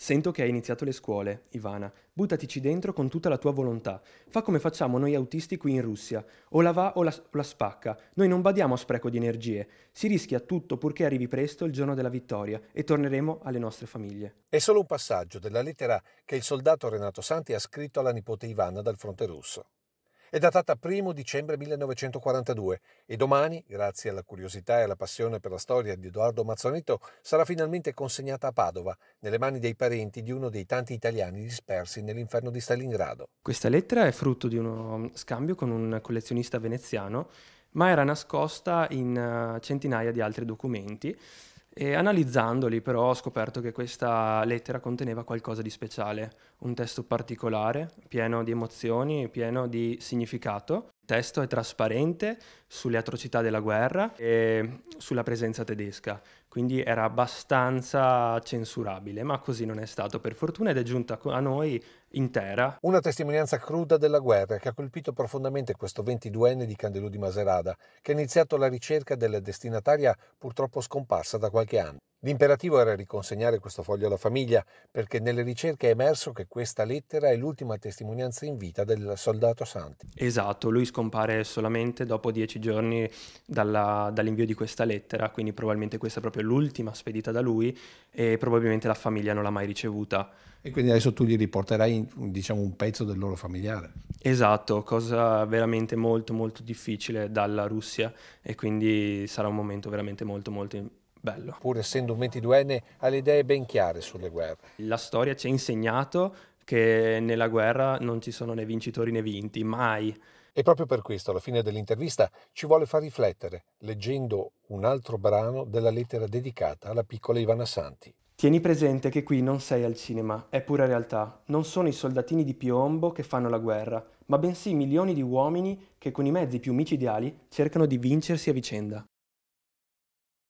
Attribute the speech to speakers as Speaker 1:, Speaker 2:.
Speaker 1: Sento che hai iniziato le scuole, Ivana. Buttatici dentro con tutta la tua volontà. Fa come facciamo noi autisti qui in Russia. O la va o la, o la spacca. Noi non badiamo a spreco di energie. Si rischia tutto purché arrivi presto il giorno della vittoria e torneremo alle
Speaker 2: nostre famiglie. È solo un passaggio della lettera che il soldato Renato Santi ha scritto alla nipote Ivana dal fronte russo. È datata 1 dicembre 1942 e domani, grazie alla curiosità e alla passione per la storia di Edoardo Mazzonetto, sarà finalmente consegnata a Padova, nelle mani dei parenti di uno dei tanti italiani dispersi nell'inferno di Stalingrado.
Speaker 1: Questa lettera è frutto di uno mm, scambio con un collezionista veneziano, ma era nascosta in eh, centinaia di altri documenti e analizzandoli però ho scoperto che questa lettera conteneva qualcosa di speciale, un testo particolare, pieno di emozioni, pieno di significato testo è trasparente sulle atrocità della guerra e sulla presenza tedesca, quindi era abbastanza
Speaker 2: censurabile, ma così non è stato per fortuna ed è giunta a noi intera. Una testimonianza cruda della guerra che ha colpito profondamente questo 22enne di Candelù di Maserada, che ha iniziato la ricerca della destinataria purtroppo scomparsa da qualche anno. L'imperativo era riconsegnare questo foglio alla famiglia, perché nelle ricerche è emerso che questa lettera è l'ultima testimonianza in vita del soldato Santi.
Speaker 1: Esatto, lui scompare solamente dopo dieci giorni dalla, dall'invio di questa lettera, quindi probabilmente questa è proprio l'ultima spedita da lui e probabilmente la famiglia non l'ha mai ricevuta.
Speaker 2: E quindi adesso tu gli riporterai diciamo, un pezzo del loro familiare.
Speaker 1: Esatto, cosa veramente molto molto difficile dalla Russia e quindi sarà un momento veramente molto molto importante
Speaker 2: bello. Pur essendo un 22enne ha le idee
Speaker 1: ben chiare sulle guerre. La storia ci ha insegnato che nella guerra non ci sono
Speaker 2: né vincitori né vinti, mai. E proprio per questo, alla fine dell'intervista, ci vuole far riflettere, leggendo un altro brano della lettera dedicata alla piccola Ivana Santi. Tieni presente che qui non sei al cinema, è pura realtà. Non sono i soldatini di piombo che fanno
Speaker 1: la guerra, ma bensì milioni di uomini che con i mezzi più micidiali cercano di vincersi a vicenda.